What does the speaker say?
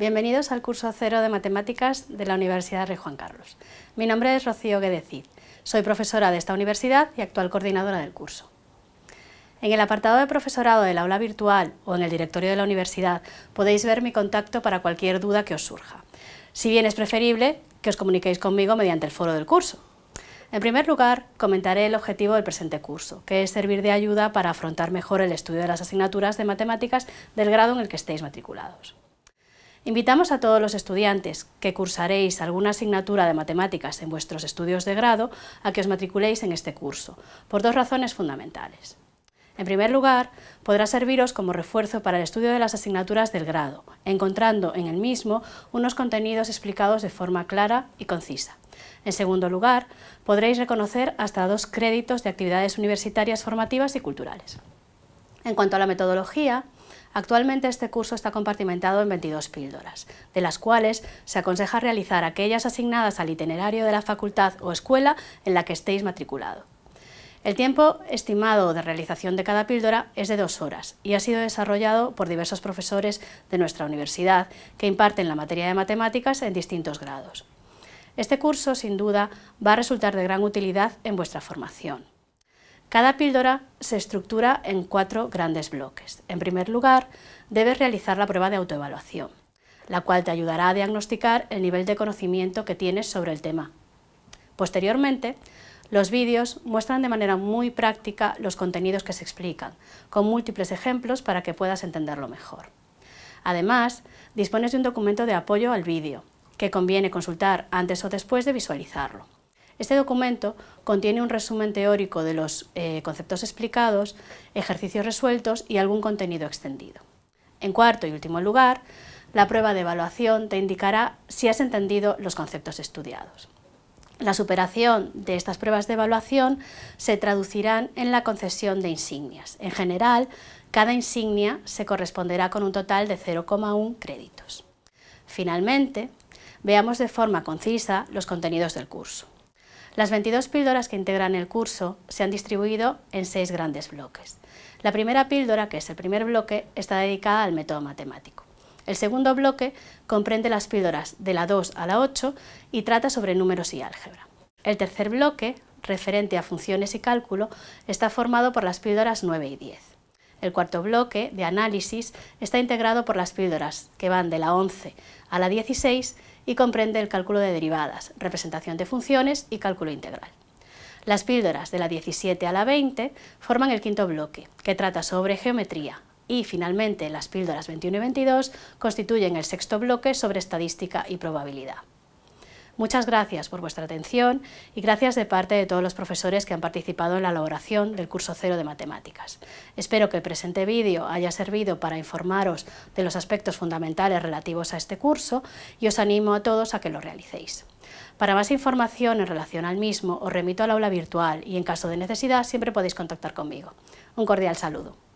Bienvenidos al curso cero de matemáticas de la Universidad Rey Juan Carlos. Mi nombre es Rocío Guedecid, soy profesora de esta universidad y actual coordinadora del curso. En el apartado de profesorado del aula virtual o en el directorio de la universidad podéis ver mi contacto para cualquier duda que os surja. Si bien es preferible que os comuniquéis conmigo mediante el foro del curso. En primer lugar, comentaré el objetivo del presente curso, que es servir de ayuda para afrontar mejor el estudio de las asignaturas de matemáticas del grado en el que estéis matriculados. Invitamos a todos los estudiantes que cursaréis alguna asignatura de matemáticas en vuestros estudios de grado a que os matriculéis en este curso, por dos razones fundamentales. En primer lugar, podrá serviros como refuerzo para el estudio de las asignaturas del grado, encontrando en el mismo unos contenidos explicados de forma clara y concisa. En segundo lugar, podréis reconocer hasta dos créditos de actividades universitarias formativas y culturales. En cuanto a la metodología, Actualmente este curso está compartimentado en 22 píldoras, de las cuales se aconseja realizar aquellas asignadas al itinerario de la facultad o escuela en la que estéis matriculado. El tiempo estimado de realización de cada píldora es de dos horas y ha sido desarrollado por diversos profesores de nuestra universidad que imparten la materia de matemáticas en distintos grados. Este curso, sin duda, va a resultar de gran utilidad en vuestra formación. Cada píldora se estructura en cuatro grandes bloques. En primer lugar, debes realizar la prueba de autoevaluación, la cual te ayudará a diagnosticar el nivel de conocimiento que tienes sobre el tema. Posteriormente, los vídeos muestran de manera muy práctica los contenidos que se explican, con múltiples ejemplos para que puedas entenderlo mejor. Además, dispones de un documento de apoyo al vídeo, que conviene consultar antes o después de visualizarlo. Este documento contiene un resumen teórico de los eh, conceptos explicados, ejercicios resueltos y algún contenido extendido. En cuarto y último lugar, la prueba de evaluación te indicará si has entendido los conceptos estudiados. La superación de estas pruebas de evaluación se traducirán en la concesión de insignias. En general, cada insignia se corresponderá con un total de 0,1 créditos. Finalmente, veamos de forma concisa los contenidos del curso. Las 22 píldoras que integran el curso se han distribuido en seis grandes bloques. La primera píldora, que es el primer bloque, está dedicada al método matemático. El segundo bloque comprende las píldoras de la 2 a la 8 y trata sobre números y álgebra. El tercer bloque, referente a funciones y cálculo, está formado por las píldoras 9 y 10. El cuarto bloque de análisis está integrado por las píldoras, que van de la 11 a la 16 y comprende el cálculo de derivadas, representación de funciones y cálculo integral. Las píldoras de la 17 a la 20 forman el quinto bloque, que trata sobre geometría, y finalmente las píldoras 21 y 22 constituyen el sexto bloque sobre estadística y probabilidad. Muchas gracias por vuestra atención y gracias de parte de todos los profesores que han participado en la elaboración del curso cero de matemáticas. Espero que el presente vídeo haya servido para informaros de los aspectos fundamentales relativos a este curso y os animo a todos a que lo realicéis. Para más información en relación al mismo, os remito al aula virtual y en caso de necesidad siempre podéis contactar conmigo. Un cordial saludo.